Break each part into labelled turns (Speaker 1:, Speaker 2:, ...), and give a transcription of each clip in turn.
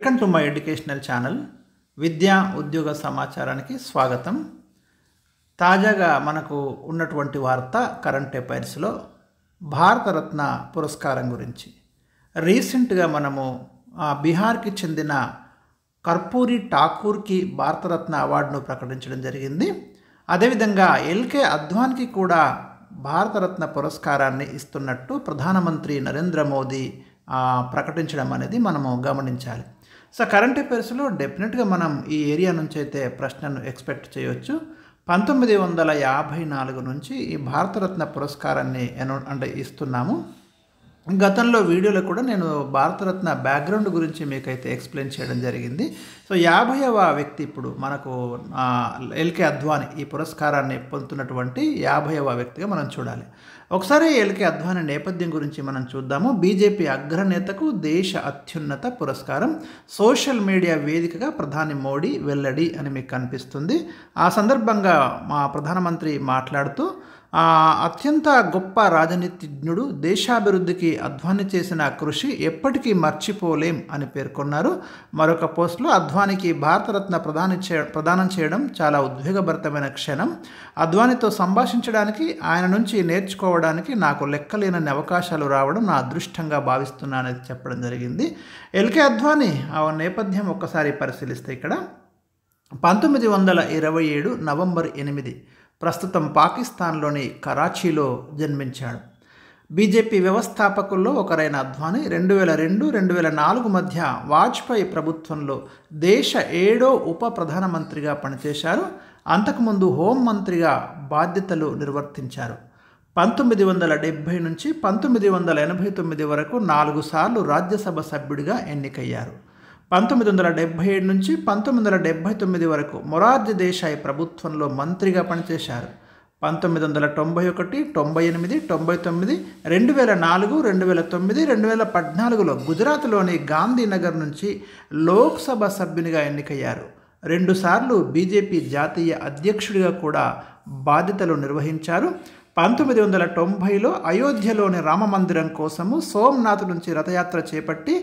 Speaker 1: welcome to my educational channel విద్యా ఉద్యోగ సమాచారానికి స్వాగతం తాజాగా మనకు ఉన్నటువంటి వార్త కరెంట్ అఫైర్స్లో భారతరత్న పురస్కారం గురించి రీసెంట్గా మనము బీహార్కి చెందిన కర్పూరి ఠాకూర్కి భారతరత్న అవార్డును ప్రకటించడం జరిగింది అదేవిధంగా ఎల్కే అద్వాన్కి కూడా భారతరత్న పురస్కారాన్ని ఇస్తున్నట్టు ప్రధానమంత్రి నరేంద్ర మోదీ ప్రకటించడం అనేది మనము గమనించాలి సో కరెంట్ అఫేర్స్లో డెఫినెట్గా మనం ఈ ఏరియా నుంచి అయితే ప్రశ్నను ఎక్స్పెక్ట్ చేయవచ్చు పంతొమ్మిది వందల యాభై నాలుగు నుంచి ఈ భారతరత్న పురస్కారాన్ని అంటే ఇస్తున్నాము గతంలో వీడియోలో కూడా నేను భారతరత్న బ్యాక్గ్రౌండ్ గురించి మీకైతే ఎక్స్ప్లెయిన్ చేయడం జరిగింది సో యాభైవ వ్యక్తి ఇప్పుడు మనకు ఎల్కే అద్వాని ఈ పురస్కారాన్ని పొందుతున్నటువంటి యాభైవ వ్యక్తిగా మనం చూడాలి ఒకసారి ఎల్కే అద్వాని నేపథ్యం గురించి మనం చూద్దాము బీజేపీ అగ్రనేతకు దేశ అత్యున్నత పురస్కారం సోషల్ మీడియా వేదికగా ప్రధాని మోడీ వెల్లడి అని మీకు కనిపిస్తుంది ఆ సందర్భంగా మా ప్రధానమంత్రి మాట్లాడుతూ అత్యంత గొప్ప రాజనీతిజ్ఞుడు దేశాభివృద్ధికి అధ్వాని చేసిన కృషి ఎప్పటికీ మర్చిపోలేం అని పేర్కొన్నారు మరొక పోస్టులో అద్వానికి భారతరత్న ప్రదానం చే ప్రదానం చేయడం చాలా ఉద్వేగభరితమైన క్షణం అద్వానితో సంభాషించడానికి ఆయన నుంచి నేర్చుకోవడానికి నాకు లెక్కలేనన్ని అవకాశాలు రావడం నా అదృష్టంగా భావిస్తున్నానని చెప్పడం జరిగింది ఎల్కే అద్వాని ఆ నేపథ్యం ఒక్కసారి పరిశీలిస్తే ఇక్కడ పంతొమ్మిది వందల ఇరవై ఏడు నవంబర్ ఎనిమిది ప్రస్తుతం పాకిస్తాన్లోని కరాచీలో జన్మించాడు బీజేపీ వ్యవస్థాపకుల్లో ఒకరైన అద్వానీ రెండు వేల రెండు రెండు వేల నాలుగు మధ్య వాజ్పేయి ప్రభుత్వంలో దేశ ఏడో ఉప ప్రధానమంత్రిగా పనిచేశారు అంతకుముందు హోంమంత్రిగా బాధ్యతలు నిర్వర్తించారు పంతొమ్మిది వందల డెబ్భై నుంచి పంతొమ్మిది వందల ఎనభై తొమ్మిది వరకు నాలుగు సార్లు రాజ్యసభ సభ్యుడిగా ఎన్నికయ్యారు పంతొమ్మిది వందల డెబ్బై ఏడు నుంచి పంతొమ్మిది వందల డెబ్బై తొమ్మిది వరకు మొరార్జీ దేశాయ్ ప్రభుత్వంలో మంత్రిగా పనిచేశారు పంతొమ్మిది వందల తొంభై ఒకటి తొంభై ఎనిమిది తొంభై తొమ్మిది రెండు వేల నాలుగు రెండు వేల తొమ్మిది రెండు వేల పద్నాలుగులో గుజరాత్లోని గాంధీనగర్ నుంచి లోక్సభ సభ్యునిగా ఎన్నికయ్యారు రెండుసార్లు బీజేపీ జాతీయ అధ్యక్షుడిగా కూడా బాధ్యతలు నిర్వహించారు పంతొమ్మిది వందల తొంభైలో అయోధ్యలోని రామమందిరం కోసము సోమనాథ్ నుంచి రథయాత్ర చేపట్టి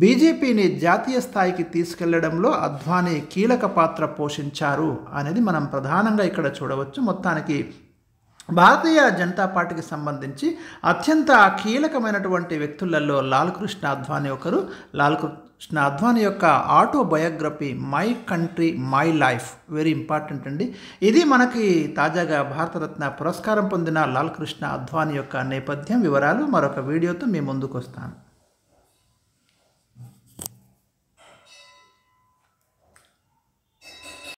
Speaker 1: బీజేపీని జాతీయ స్థాయికి తీసుకెళ్లడంలో అద్వానీ కీలక పాత్ర పోషించారు అనేది మనం ప్రధానంగా ఇక్కడ చూడవచ్చు మొత్తానికి భారతీయ జనతా పార్టీకి సంబంధించి అత్యంత కీలకమైనటువంటి వ్యక్తులలో లాల్ కృష్ణ అద్వానీ ఒకరు లాల్ అద్వాని యొక్క autobiography my country my life very important అండి ఇది మనకి తాజాగా భారతరత్న పురస్కారం పొందిన లాల్ కృష్ణ యొక్క నేపథ్యం వివరాలు మరొక వీడియోతో మీ ముందుకు వస్తాను